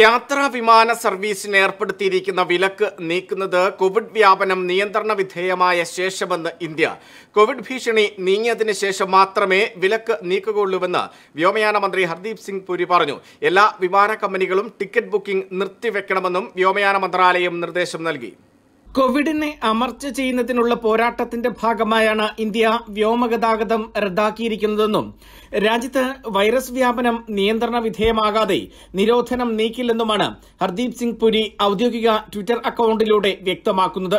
യാത്രാ വിമാന സർവീസിന് ഏർപ്പെടുത്തിയിരിക്കുന്ന വിലക്ക് നീക്കുന്നത് കോവിഡ് വ്യാപനം നിയന്ത്രണ വിധേയമായ ശേഷമെന്ന് ഇന്ത്യ കോവിഡ് ഭീഷണി നീങ്ങിയതിന് ശേഷം മാത്രമേ വിലക്ക് നീക്കുകയുള്ളൂവെന്ന് വ്യോമയാന മന്ത്രി ഹർദീപ് സിംഗ് പുരി പറഞ്ഞു എല്ലാ വിമാന കമ്പനികളും ടിക്കറ്റ് ബുക്കിംഗ് നിർത്തിവെക്കണമെന്നും വ്യോമയാന മന്ത്രാലയം നിർദ്ദേശം നൽകി കോവിഡിനെ അമർച്ച ചെയ്യുന്നതിനുള്ള പോരാട്ടത്തിന്റെ ഭാഗമായാണ് ഇന്ത്യ വ്യോമഗതാഗതം റദ്ദാക്കിയിരിക്കുന്നതെന്നും രാജ്യത്ത് വൈറസ് വ്യാപനം നിയന്ത്രണ വിധേയമാകാതെ നിരോധനം നീക്കില്ലെന്നുമാണ് ഹർദീപ് സിംഗ് പുരി ഔദ്യോഗിക ട്വിറ്റർ അക്കൌണ്ടിലൂടെ വ്യക്തമാക്കുന്നത്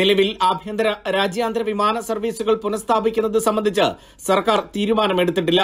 നിലവിൽ ആഭ്യന്തര രാജ്യാന്തര വിമാന സർവീസുകൾ പുനഃസ്ഥാപിക്കുന്നത് സംബന്ധിച്ച് സർക്കാർ തീരുമാനമെടുത്തിട്ടില്ല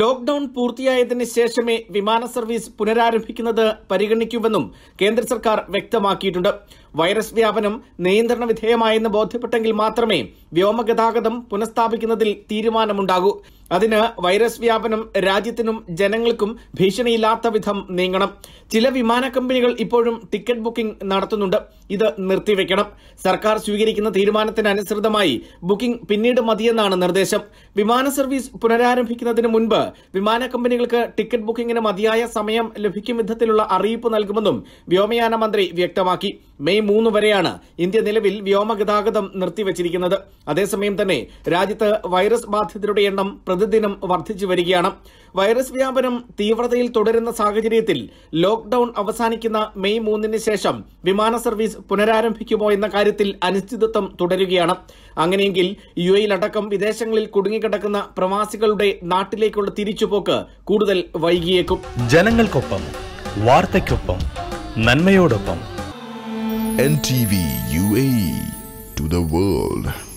ലോക്ഡൌൺ പൂർത്തിയായതിനു ശേഷമേ വിമാന സർവീസ് പുനരാരംഭിക്കുന്നത് പരിഗണിക്കുമെന്നും കേന്ദ്ര സർക്കാർ വ്യക്തമാക്കിയിട്ടുണ്ട് വൈറസ് വ്യാപനം നിയന്ത്രണ വിധേയമായെന്ന് ബോധ്യപ്പെട്ടെങ്കിൽ മാത്രമേ വ്യോമഗതാഗതം പുനഃസ്ഥാപിക്കുന്നതിൽ തീരുമാനമുണ്ടാകൂ അതിന് വൈറസ് വ്യാപനം രാജ്യത്തിനും ജനങ്ങൾക്കും ഭീഷണിയില്ലാത്ത വിധം നീങ്ങണം ചില വിമാന കമ്പനികൾ ഇപ്പോഴും ടിക്കറ്റ് ബുക്കിംഗ് നടത്തുന്നുണ്ട് ഇത് നിർത്തിവെക്കണം സർക്കാർ സ്വീകരിക്കുന്ന തീരുമാനത്തിനനുസൃതമായി ബുക്കിംഗ് പിന്നീട് മതിയെന്നാണ് നിർദ്ദേശം വിമാന സർവീസ് പുനരാരംഭിക്കുന്നതിന് മുൻപ് വിമാന കമ്പനികൾക്ക് ടിക്കറ്റ് ബുക്കിംഗിന് മതിയായ സമയം ലഭിക്കും വിധത്തിലുള്ള അറിയിപ്പ് നൽകുമെന്നും വ്യോമയാന മന്ത്രി വ്യക്തമാക്കി മെയ് മൂന്ന് വരെയാണ് ഇന്ത്യ നിലവിൽ വ്യോമഗതാഗതം നിർത്തിവച്ചിരിക്കുന്നത് അതേസമയം തന്നെ രാജ്യത്ത് വൈറസ് ബാധിതരുടെ എണ്ണം പ്രതിദിനം വർദ്ധിച്ചു വരികയാണ് വൈറസ് വ്യാപനം തീവ്രതയിൽ തുടരുന്ന സാഹചര്യത്തിൽ ലോക്ഡൌൺ അവസാനിക്കുന്ന മെയ് മൂന്നിന് ശേഷം വിമാന സർവീസ് പുനരാരംഭിക്കുമോ എന്ന കാര്യത്തിൽ അനിശ്ചിതത്വം തുടരുകയാണ് അങ്ങനെയെങ്കിൽ യു എയിലടക്കം വിദേശങ്ങളിൽ കുടുങ്ങിക്കിടക്കുന്ന പ്രവാസികളുടെ നാട്ടിലേക്ക് തിരിച്ചു തിരിച്ചുപോക്ക് കൂടുതൽ വൈകിയേക്കും ജനങ്ങൾക്കൊപ്പം വാർത്തയ്ക്കൊപ്പം നന്മയോടൊപ്പം N T V U A to the world